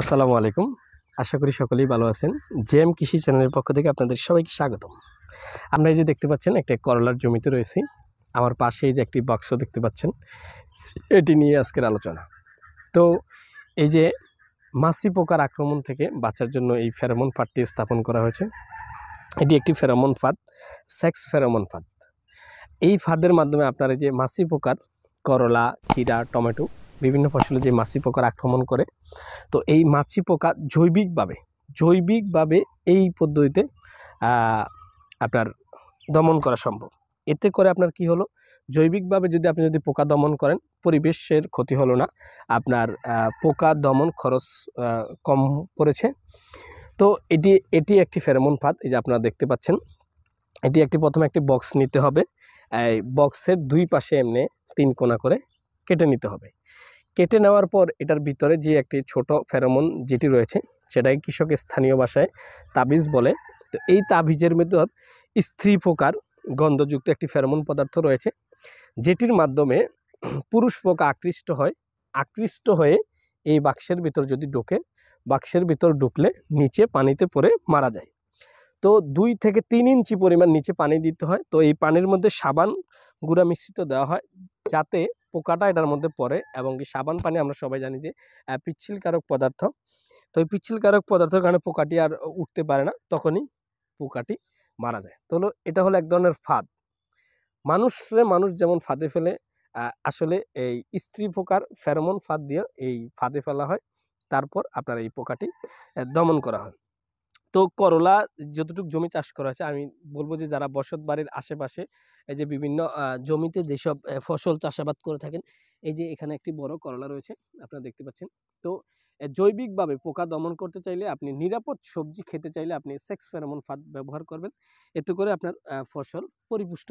আসসালামু আলাইকুম আশা করি সকলেই ভালো আছেন এম কৃষি চ্যানেলের পক্ষ থেকে আপনাদের সবাইকে স্বাগতম আমরা এই যে দেখতে পাচ্ছেন একটা করলার জমিতে রয়েছি আমার পাশে এই যে একটি বাক্স দেখতে পাচ্ছেন এটি নিয়ে আজকের আলোচনা তো এই যে মাছি পোকার আক্রমণ থেকে বাঁচার জন্য এই ফেরোমন ফাঁদটি স্থাপন করা হয়েছে এটি একটি ফেরোমন ফাঁদ সেক্স ফেরোমন ফাঁদ এই ফাঁদের মাধ্যমে আপনার এই যে মাছি পোকার করলা খিরা টমেটো বিভিন্ন ফসলে যে মাছি পোকার আক্রমণ করে তো এই মাছি পোকা জৈবিকভাবে জৈবিকভাবে এই পদ্ধতিতে আপনার দমন করা সম্ভব এতে করে আপনার কি হলো জৈবিকভাবে যদি আপনি যদি পোকা দমন করেন পরিবেশের ক্ষতি হলো না আপনার পোকা দমন খরচ কম পড়েছে তো এটি এটি একটি ফেরোমন ফাঁদ এই যে আপনারা দেখতে পাচ্ছেন এটি একটি প্রথমে একটি বক্স নিতে হবে এই বক্সের দুই পাশে এমনি তিন কোনা করে কেটে নিতে হবে কেটে নেওয়ার পর এটার ভিতরে যে একটি ছোট ফেরোমন যেটি রয়েছে সেটাকে কৃষকের স্থানীয় ভাষায় তাবিজ বলে তো এই তাবিজের ভিতর স্ত্রী পোকার গন্ধযুক্ত একটি ফেরোমন পদার্থ রয়েছে যেটির মাধ্যমে পুরুষ পোকা আকৃষ্ট হয় আকৃষ্ট হয়ে এই বাক্সের ভিতর যদি ঢোকে বাক্সের ভিতর ঢুকলে নিচে পানিতে পরে মারা যায় তো দুই থেকে তিন ইঞ্চি পরিমাণ নিচে পানি দিতে হয় তো এই পানির মধ্যে সাবান গুঁড়া মিশ্রিত দেওয়া হয় যাতে পোকাটা এটার মধ্যে পড়ে এবং কি সাবান পানি আমরা সবাই জানি যে পিচ্ছিলকারক পদার্থ তো এই পিচ্ছিলকারক পদার্থের কারণে পোকাটি আর উঠতে পারে না তখনই পোকাটি মারা যায় তো হলো এটা হলো এক ধরনের ফাঁদ মানুষরে মানুষ যেমন ফাঁদে ফেলে আসলে এই স্ত্রী পোকার ফেরোমন ফাঁদ দিয়ে এই ফাঁদে ফেলা হয় তারপর আপনার এই পোকাটি দমন করা হয় তো করলা যতটুকু জমি চাষ করা আছে আমি বলবো যে যারা বসত বাড়ির আশেপাশে এই যে বিভিন্ন জমিতে যেসব ফসল চাষাবাদ করে থাকেন এই যে এখানে একটি বড় করলা রয়েছে আপনারা দেখতে পাচ্ছেন তো জৈবিকভাবে পোকা দমন করতে চাইলে আপনি নিরাপদ সবজি খেতে চাইলে আপনি সেক্স ফেরোমন ফাঁদ ব্যবহার করবেন এতে করে আপনার ফসল পরিপুষ্ট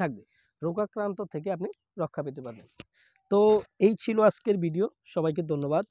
থাকবে রোগাক্রান্ত থেকে আপনি রক্ষা পেতে পারবেন তো এই ছিল আজকের ভিডিও সবাইকে ধন্যবাদ